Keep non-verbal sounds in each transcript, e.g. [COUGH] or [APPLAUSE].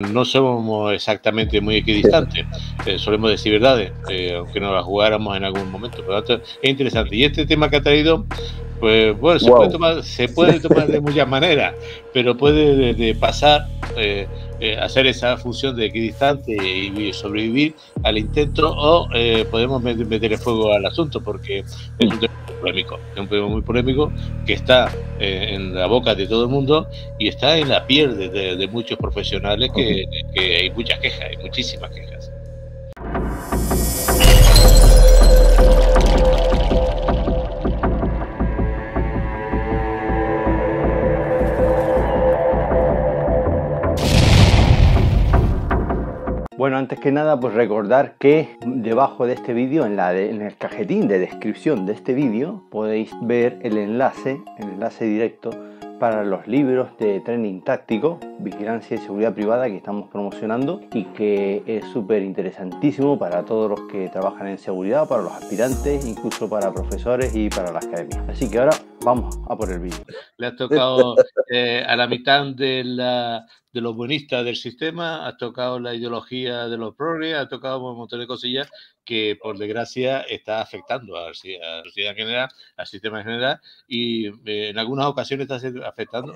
No somos exactamente muy equidistantes, eh, solemos decir verdades, eh, aunque no las jugáramos en algún momento. pero es interesante. Y este tema que ha traído, pues bueno, se, puede, tomar, de muchas maneras, pero puede pasar eh, eh, hacer esa función de equidistante y sobrevivir al intento o eh, podemos meter, el fuego al asunto porque es un tema polémico, es un tema muy polémico que está eh, en la boca de todo el mundo y está en la piel de, muchos profesionales que, que hay muchas quejas, hay muchísimas quejas. antes que nada, pues recordar que debajo de este vídeo, en, la en el cajetín de descripción de este vídeo, podéis ver el enlace, el enlace directo para los libros de training táctico, vigilancia y seguridad privada que estamos promocionando y que es súper interesantísimo para todos los que trabajan en seguridad, para los aspirantes, incluso para profesores y para las academias Así que ahora vamos a por el Le has tocado eh, a la mitad de, de los buenistas del sistema, has tocado la ideología de los progres, has tocado un montón de cosillas que por desgracia está afectando a la sociedad en general, al sistema en general y eh, en algunas ocasiones está afectando.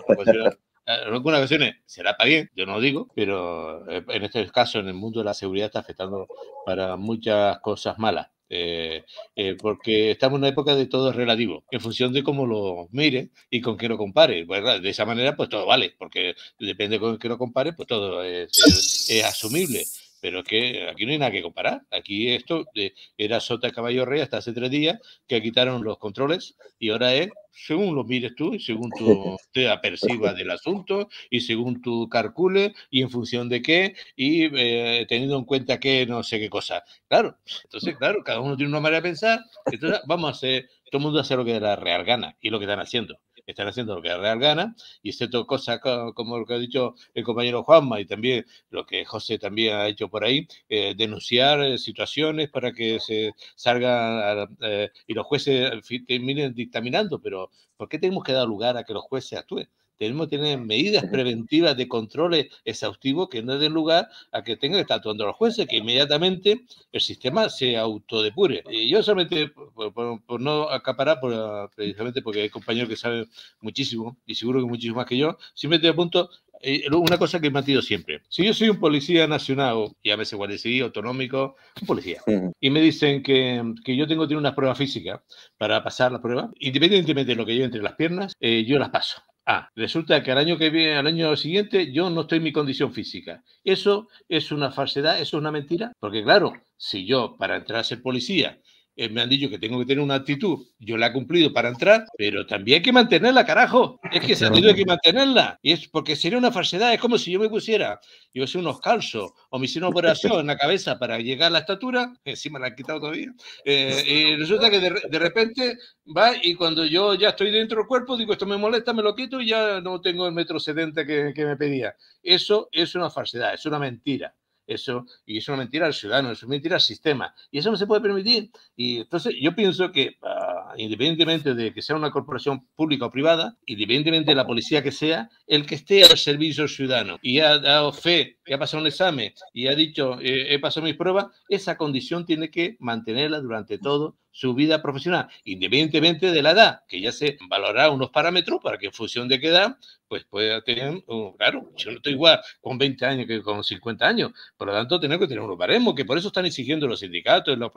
en algunas ocasiones será para bien, yo no digo, pero eh, en este caso, en el mundo de la seguridad, está afectando para muchas cosas malas. Eh, eh, porque estamos en una época de todo relativo, en función de cómo lo mire y con qué lo compare. de esa manera, pues todo vale, porque depende con qué lo compare, pues todo es asumible. Pero es que aquí no hay nada que comparar. Aquí esto de, eh, era sota caballo rey hasta hace tres días que quitaron los controles y ahora es según lo mires tú y según tú [LAUGHS] te apercibas del asunto y según tú calcules y en función de qué y eh, teniendo en cuenta que no sé qué cosa. Claro, entonces, claro, cada uno tiene una manera de pensar. Entonces, vamos a hacer, todo el mundo hace lo que da la real gana y lo que están haciendo están haciendo lo que real gana, y excepto cosas como lo que ha dicho el compañero Juanma y también lo que José también ha hecho por ahí, eh, denunciar eh, situaciones para que se salgan eh, y los jueces terminen dictaminando, pero ¿por qué tenemos que dar lugar a que los jueces actúen? tenemos que tener medidas preventivas de controles exhaustivos que no den lugar a que tengan que estar actuando los jueces, que inmediatamente el sistema se autodepure. Y yo solamente, por, no acaparar, ah, precisamente porque hay compañeros que saben muchísimo, y seguro que muchísimo más que yo, siempre apunto eh, una cosa que he matido siempre. Si yo soy un policía nacional, y a veces guardia autonómico, un policía, y me dicen que, que yo tengo que tener unas pruebas físicas para pasar las pruebas, independientemente de lo que lleve entre las piernas, eh, yo las paso. Ah, resulta que al año que viene, al año siguiente, yo no estoy en mi condición física. Eso es una falsedad, eso es una mentira. Porque claro, si yo para entrar a ser policía eh, me han dicho que tengo que tener una actitud. Yo la he cumplido para entrar, pero también hay que mantenerla, carajo. Es que esa actitud hay que mantenerla. Y es porque sería una falsedad. Es como si yo me pusiera, yo sé, unos calzos o me hiciera una operación en la cabeza para llegar a la estatura. [LAUGHS] Encima la han quitado todavía. Eh, y resulta que de, repente va y cuando yo ya estoy dentro del cuerpo, digo, esto me molesta, me lo quito y ya no tengo el metro sedente que me pedía. Eso es una falsedad, es una mentira eso, y es una mentira al ciudadano, es una mentira al sistema, y eso no se puede permitir. Y entonces yo pienso que, ah, independientemente de que sea una corporación pública o privada, independientemente de la policía que sea, el que esté al servicio ciudadano y ha dado fe, que ha pasado un examen y ha dicho, eh, he pasado mis pruebas, esa condición tiene que mantenerla durante todo su vida profesional, independientemente de la edad, que ya se valorará unos parámetros para que en función de qué edad, pues pueda tener, un, claro, yo no estoy igual con 20 años que con 50 años, por lo tanto tenemos que tener un baremos, que por eso están exigiendo los sindicatos, los,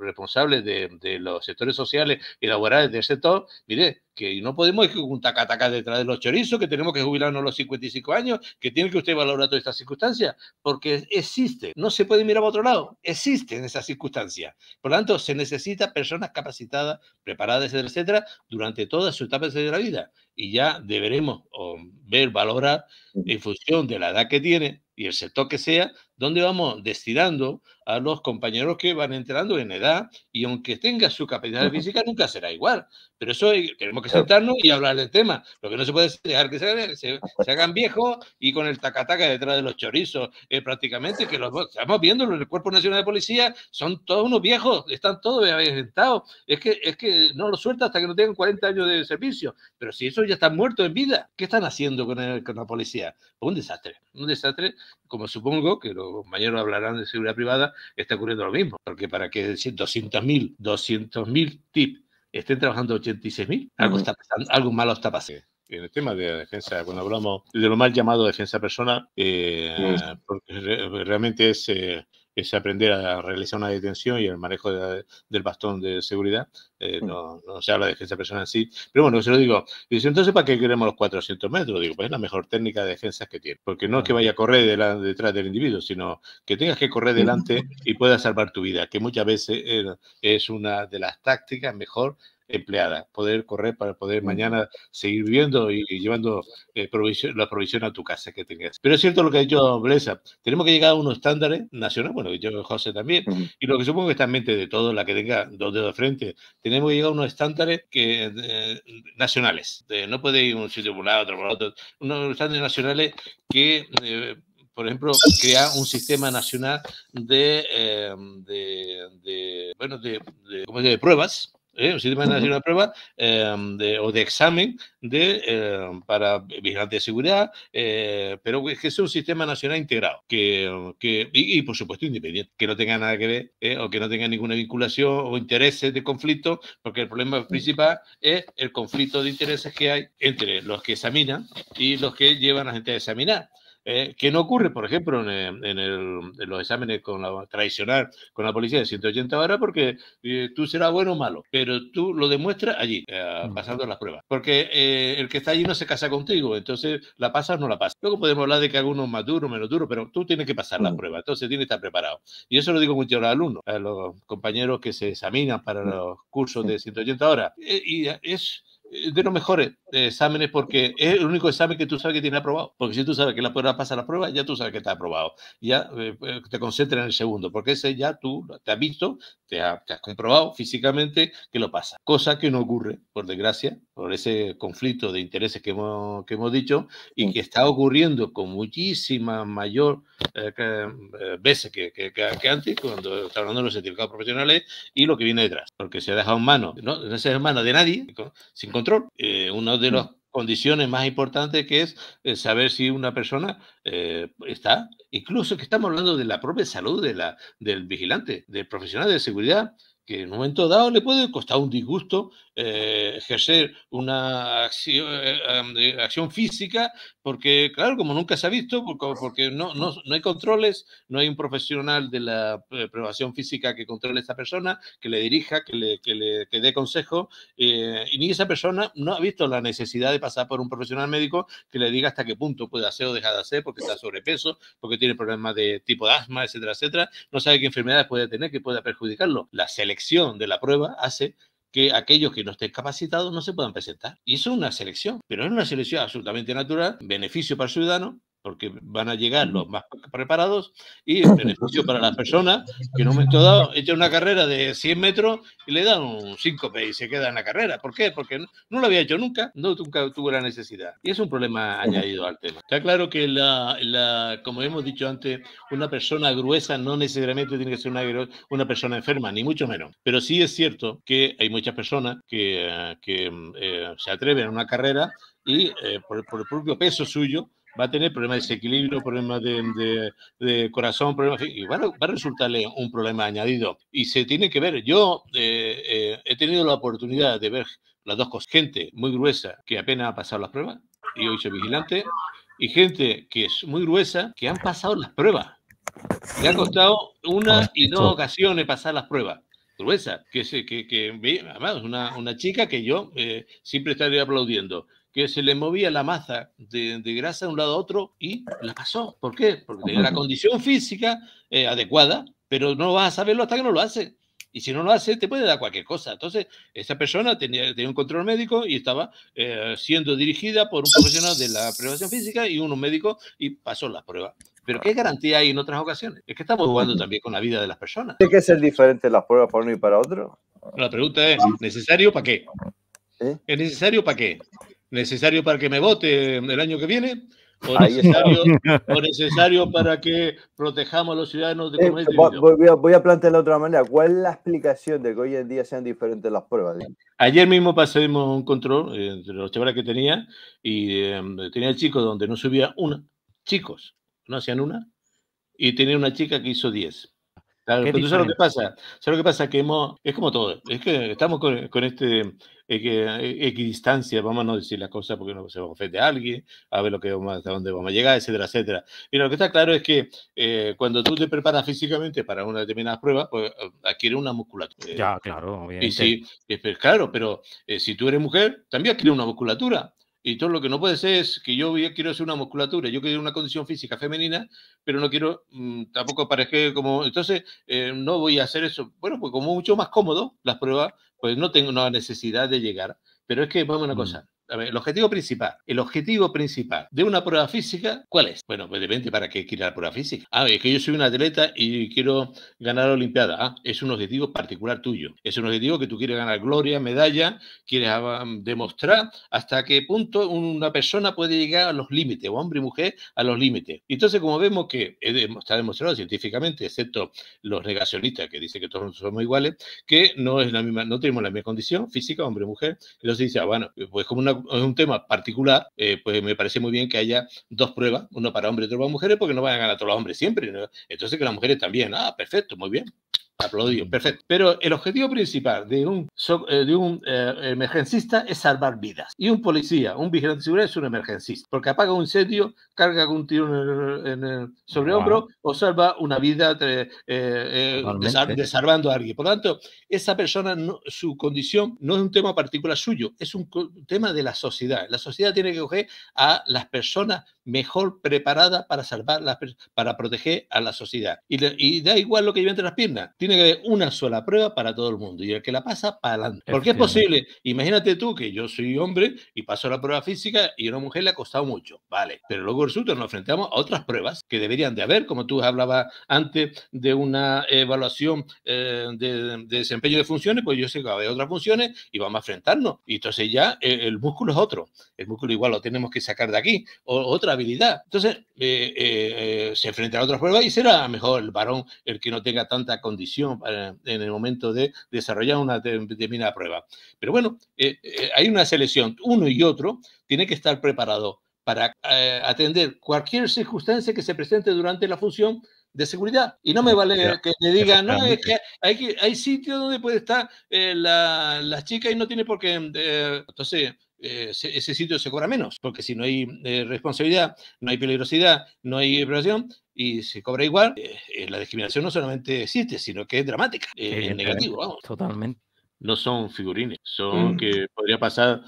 responsables de, de los sectores sociales y laborales del sector, mire, que no podemos ir con un taca-taca detrás de los chorizos, que tenemos que jubilarnos a los 55 años, que tiene que usted valorar todas estas circunstancias, porque existe, no se puede mirar a otro lado, existen esas circunstancias. Por lo tanto, se necesita personas capacitadas, preparadas, etcétera, etcétera, durante toda su etapa de la vida. Y ya deberemos ver, valorar, en función de la edad que tiene y el sector que sea, dónde vamos destinando a los compañeros que van entrando en edad y aunque tenga su capacidad física nunca será igual. Pero eso eh, tenemos que sentarnos y hablar del tema. Lo que no se puede dejar que se, se, hagan viejos y con el tacataca detrás de los chorizos, es eh, prácticamente, que los estamos viendo en el Cuerpo Nacional de Policía, son todos unos viejos, están todos sentados Es que, es que no los suelta hasta que no tengan 40 años de servicio. Pero si eso ya están muertos en vida, ¿qué están haciendo con, con la policía? Pues un desastre, un desastre, como supongo que los compañeros hablarán de seguridad privada, está ocurriendo lo mismo, porque para que 200.000 200.000 TIP estén trabajando 86.000, algo, algo malo está pasando en el tema de defensa, cuando hablamos de lo mal llamado defensa persona, eh, porque realmente es eh, es aprender a realizar una detención y el manejo del bastón de seguridad. Eh, mm. no, no, se habla de defensa personal en sí. Pero bueno, se lo digo. Dice, entonces, ¿para qué queremos los 400 metros? Digo, pues es la mejor técnica de defensa que tiene. Porque no es que vaya a correr detrás del individuo, sino que tengas que correr [LAUGHS] delante y puedas salvar tu vida, que muchas veces eh, es una de las tácticas mejor empleada, poder correr para poder mañana seguir viviendo y, llevando eh, la provisión a tu casa que tengas. Pero es cierto lo que ha dicho Blesa, tenemos que llegar a unos estándares nacionales, bueno, yo José también, y lo que supongo que está en mente de todos, la que tenga dos dedos de frente, tenemos que llegar a unos estándares que, nacionales, no puede ir un sitio por un lado, otro por otro, unos estándares nacionales que... Eh, por ejemplo, crea un sistema nacional de, eh, de, bueno, de, ¿cómo pruebas un sistema nacional de prueba o de examen de, em, para vigilantes de seguridad, eh, pero que sea un sistema nacional integrado que, que y, y, por supuesto independiente, que no tenga nada que ver ¿eh? o que no tenga ninguna vinculación o intereses de conflicto, porque el problema principal es el conflicto de intereses que hay entre los que examinan y los que llevan a la gente a examinar. Eh, que no ocurre, por ejemplo, eh, en, los exámenes con la, tradicional con la policía de 180 horas, porque eh, tú serás bueno o malo, pero tú lo demuestras allí, mm. pasando las pruebas. Porque el que está allí no se casa contigo, entonces la pasas o no la pasas. Luego podemos hablar de que alguno es más duro, menos duro, pero tú tienes que pasar la mm. prueba, entonces tienes que estar preparado. Y eso lo digo mucho a los alumnos, a los compañeros que se examinan para mm. los cursos de 180 horas. y es eh, de los mejores eh, exámenes porque es el único examen que tú sabes que tiene aprobado. Porque si tú sabes que la prueba pasa la prueba, ya tú sabes que está aprobado. Ya eh, te concentras en el segundo, porque ese ya tú te has visto, te, has comprobado físicamente que lo pasa. Cosa que no ocurre, por desgracia, por ese conflicto de intereses que hemos, dicho y mm. que está ocurriendo con muchísima mayor veces que, antes, cuando está hablando de los certificados profesionales y lo que viene detrás. Porque se ha dejado en manos, no, se ha dejado en manos de nadie, sin control. Eh, una de las mm. condiciones más importantes que es eh, saber si una persona eh, está, incluso que estamos hablando de la propia salud de la, del vigilante, del profesional de seguridad, que en un momento dado le puede costar un disgusto eh, ejercer una acción, eh, acción, física, porque claro, como nunca se ha visto, porque no, no, no hay controles, no hay un profesional de la eh, pruebación física que controle a esta persona, que le dirija, que le, que le dé consejo, y ni esa persona no ha visto la necesidad de pasar por un profesional médico que le diga hasta qué punto puede hacer o dejar de hacer, porque está sobrepeso, porque tiene problemas de tipo de asma, etcétera, etcétera, no sabe qué enfermedades puede tener que pueda perjudicarlo. La selección selección de la prueba hace que aquellos que no estén capacitados no se puedan presentar. Y eso es una selección, pero es una selección absolutamente natural, beneficio para el ciudadano, porque van a llegar los más preparados y el beneficio para las personas que en un momento dado echa una carrera de 100 metros y le dan un 5 y se queda en la carrera. ¿Por qué? Porque no, lo había hecho nunca, no nunca tuvo la necesidad. Y es un problema añadido al tema. Está claro que, la, como hemos dicho antes, una persona gruesa no necesariamente tiene que ser una, una persona enferma, ni mucho menos. Pero sí es cierto que hay muchas personas que, eh, que mm, eh, se atreven a una carrera y eh, por, por el propio peso suyo va a tener problemas de desequilibrio, problemas de, corazón, problemas, y bueno, va a resultarle un problema añadido. Y se tiene que ver. Yo eh, eh, he tenido la oportunidad de ver las dos cosas. Gente muy gruesa que apenas ha pasado las pruebas y hoy soy vigilante, y gente que es muy gruesa que han pasado las pruebas. Le ha costado una y dos ocasiones pasar las pruebas gruesa, que, que, que además, una, una chica que yo eh, siempre estaría aplaudiendo que se le movía la masa de, grasa de un lado a otro y la pasó. ¿Por qué? Porque tenía la condición física eh, adecuada, pero no vas a saberlo hasta que no lo hace. Y si no lo hace, te puede dar cualquier cosa. Entonces, esa persona tenía, un control médico y estaba eh, siendo dirigida por un profesional de la prevención física y unos médico y pasó la prueba. Pero ¿qué garantía hay en otras ocasiones? Es que estamos jugando también con la vida de las personas. ¿Tiene que ser diferente las pruebas para uno y para otro? La pregunta es, ¿necesario para qué? ¿Eh? ¿Es necesario para qué es necesario para qué necesario para que me vote el año que viene, o [LAUGHS] necesario, para que protejamos a los ciudadanos de eh, voy, a, voy, plantear de otra manera. ¿Cuál es la explicación de que hoy en día sean diferentes las pruebas? Ayer mismo pasé un control eh, entre los chavales que tenía y eh, tenía el chico donde no subía una. Chicos, no hacían una. Y tenía una chica que hizo 10. Claro, pero tú sabes lo que pasa, sabes lo que pasa, que es como todo, es que estamos con, con este eh, eh, equidistancia, vamos a no decir las cosas porque no se va a alguien, a ver lo que vamos, hasta dónde vamos a llegar, etcétera, etcétera. Y lo que está claro es que eh, cuando tú te preparas físicamente para una determinada prueba, pues adquiere una musculatura. Ya, claro, obviamente. Y si, pues, claro, pero si tú eres mujer, también adquiere una musculatura. Y todo lo que no puede ser es que yo quiero hacer una musculatura, yo quiero una condición física femenina, pero no quiero mm, tampoco aparecer como. Entonces, eh, no voy a hacer eso. Bueno, pues como mucho más cómodo las pruebas, pues no tengo la necesidad de llegar. Pero es que, vamos a una mm. cosa: el objetivo principal. El objetivo principal de una prueba física, ¿cuál es? Bueno, pues para qué quiere la prueba física. Ah, es que yo soy un atleta y quiero ganar la Olimpiada. Ah, es un objetivo particular tuyo. Es un objetivo que tú quieres ganar gloria, medalla, quieres demostrar hasta qué punto una persona puede llegar a los límites, hombre y mujer, a los límites. Entonces, como vemos que está demostrado científicamente, excepto los negacionistas que dicen que todos somos iguales, que no es la misma, no tenemos la misma condición física, hombre y mujer. Entonces dice, ah, bueno, pues como una es un tema particular, eh, pues me parece muy bien que haya dos pruebas, uno para hombres y otro para mujeres, porque no van a ganar todos los hombres siempre. Entonces que las mujeres también. Ah, perfecto, muy bien perfecto. Pero el objetivo principal de un, eh, de un eh, emergencista es salvar vidas. Y un policía, un vigilante de seguridad es un emergencista, porque apaga un incendio, carga con un tiro en el, sobre hombro o salva una vida eh, eh desarmando a alguien. Por lo tanto, esa persona, su condición no es un tema particular suyo, es un tema de la sociedad. La sociedad tiene que coger a las personas mejor preparadas para salvar, para proteger a la sociedad. Y, y da igual lo que lleve entre las piernas tiene que haber una sola prueba para todo el mundo y el que la pasa para adelante. Porque es posible, imagínate tú que yo soy hombre y paso la prueba física y a una mujer le ha costado mucho, vale, pero luego resulta que nos enfrentamos a otras pruebas que deberían de haber, como tú hablabas antes de una evaluación eh, de, desempeño de funciones, pues yo sé que va a haber otras funciones y vamos a enfrentarnos. Y entonces ya eh, el músculo es otro, el músculo igual lo tenemos que sacar de aquí, otra habilidad. Entonces eh, se enfrenta a otras pruebas y será mejor el varón el que no tenga tanta condición en el momento de desarrollar una determinada prueba. Pero bueno, eh, eh, hay una selección. Uno y otro tiene que estar preparado para eh, atender cualquier circunstancia que se presente durante la función de seguridad. Y no me vale que me digan, no, es que hay, sitio donde puede estar la, chica y no tiene por qué. entonces, eh, ese sitio se cobra menos, porque si no hay eh, responsabilidad, no hay peligrosidad, no hay prevención y se cobra igual, eh, la discriminación no solamente existe, sino que es dramática, es negativo, vamos. Totalmente. No son figurines, son mm. que podría pasar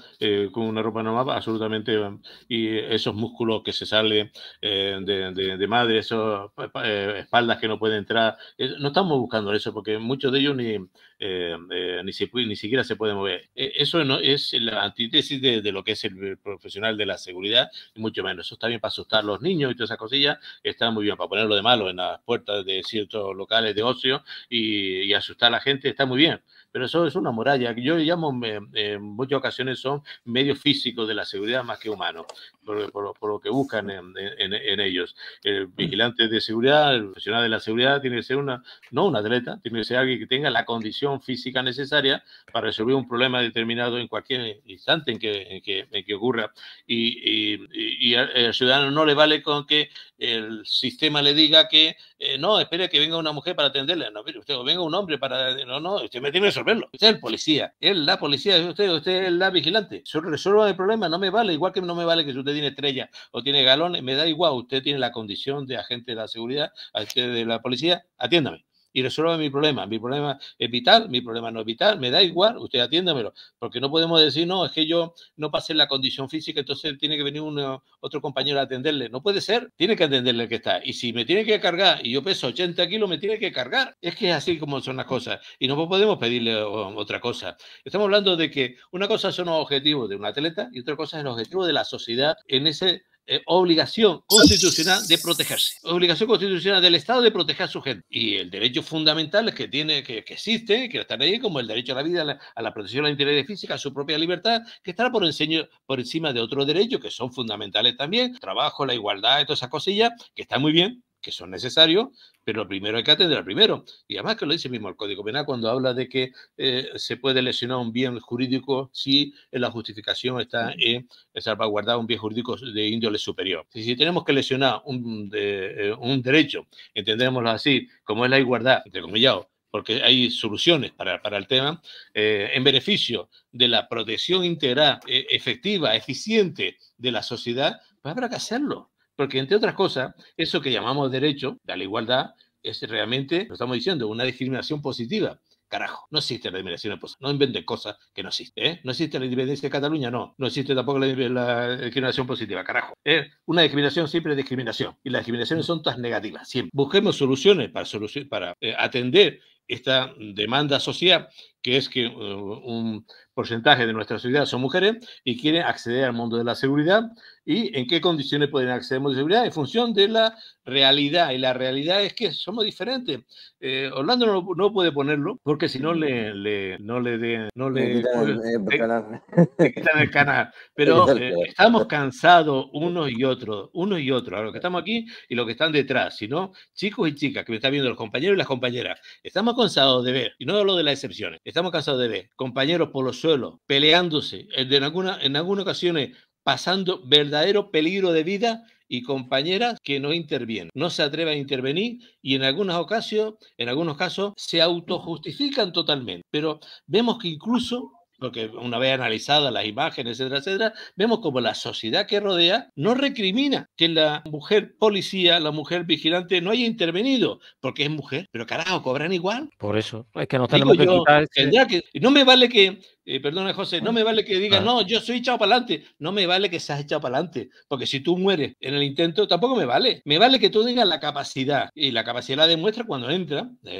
con una ropa normal absolutamente, y esos músculos que se salen de, de, madre, esas espaldas que no pueden entrar, no estamos buscando eso, porque muchos de ellos ni, eh, eh, ni, siquiera se puede mover. E, eso no, es la antítesis de, lo que es el profesional de la seguridad, mucho menos. Eso está bien para asustar a los niños y todas esas cosillas, está muy bien para ponerlo de malo en las puertas de ciertos locales de ocio y, asustar a la gente, está muy bien pero eso es una muralla. Yo llamo, en muchas ocasiones son medios físicos de la seguridad más que humanos, por, lo que buscan en, en, ellos. El vigilante de seguridad, el profesional de la seguridad tiene que ser una, no un atleta, tiene que ser alguien que tenga la condición física necesaria para resolver un problema determinado en cualquier instante en que, que, que ocurra. Y, y, al ciudadano no le vale con que el sistema le diga que eh, no, espere que venga una mujer para atenderle. No, pero usted, venga un hombre para. No, no, usted me tiene que resolverlo. Usted es el policía, es la policía, usted, usted es la vigilante. resuelva el problema, no me vale, igual que no me vale que usted tiene estrella o tiene galones, me da igual, usted tiene la condición de agente de la seguridad, de la policía, atiéndame y resuelva mi problema. Mi problema es vital, mi problema no es vital, me da igual, usted atiéndamelo. Porque no podemos decir, no, es que yo no pasé la condición física, entonces tiene que venir otro compañero a atenderle. No puede ser, tiene que atenderle el que está. Y si me tiene que cargar y yo peso 80 kilos, me tiene que cargar. Es que es así como son las cosas. Y no podemos pedirle otra cosa. Estamos hablando de que una cosa son los objetivos de un atleta y otra cosa es el objetivo de la sociedad en ese eh, obligación constitucional de protegerse, obligación constitucional del Estado de proteger a su gente. Y el derecho fundamental que tiene, que, existe, que está ahí, como el derecho a la vida, a la, protección de la integridad física, a su propia libertad, que estará por, encima de otros derechos que son fundamentales también, trabajo, la igualdad todas esas cosillas, que está muy bien, que son necesarios, pero primero hay que atender al primero. Y además que lo dice mismo el Código Penal cuando habla de que eh, se puede lesionar un bien jurídico si la justificación está en salvaguardar un bien jurídico de índole superior. Si, tenemos que lesionar un, eh, derecho, entendemoslo así, como es la igualdad, entre comillas, porque hay soluciones para, para el tema, eh, en beneficio de la protección integral, efectiva, eficiente de la sociedad, pues habrá que hacerlo. Porque, entre otras cosas, eso que llamamos derecho a la igualdad es realmente, lo estamos diciendo, una discriminación positiva. Carajo, no existe la discriminación positiva. No inventen cosas que no existen. ¿eh? No existe la independencia de Cataluña, no. No existe tampoco la, la discriminación positiva, carajo. Una discriminación siempre es discriminación. Y las discriminaciones son todas negativas, siempre. Busquemos soluciones para, para eh, atender esta demanda social que es que uh, un porcentaje de nuestra sociedad son mujeres y quieren acceder al mundo de la seguridad y en qué condiciones pueden acceder al mundo de seguridad en función de la realidad. Y la realidad es que somos diferentes. Eh, Orlando no, puede ponerlo porque si no le, le, no le, no eh, le, quitan, el, canal. [LAUGHS] Pero eh, estamos cansados unos y otros, unos y otros, a los que estamos aquí y los que están detrás, no chicos y chicas que me están viendo los compañeros y las compañeras. Estamos cansados de ver, y no hablo de las excepciones Estamos cansados de ver compañeros por los suelos peleándose, eh, en, alguna, en algunas ocasiones pasando verdadero peligro de vida y compañeras que no intervienen, no se atreven a intervenir y en algunas ocasiones, en algunos casos se autojustifican totalmente. Pero vemos que incluso porque una vez analizadas las imágenes, etcétera, etcétera, vemos como la sociedad que rodea no recrimina que la mujer policía, la mujer vigilante no haya intervenido, porque es mujer, pero carajo, cobran igual. Por eso, es que no tenemos que, quitar No me vale que, eh, perdona José, no ah, me vale que diga, ah. no, yo soy echado para adelante, no me vale que seas echado para adelante, porque si tú mueres en el intento, tampoco me vale. Me vale que tú digas la capacidad, y la capacidad la demuestra cuando entra, eh,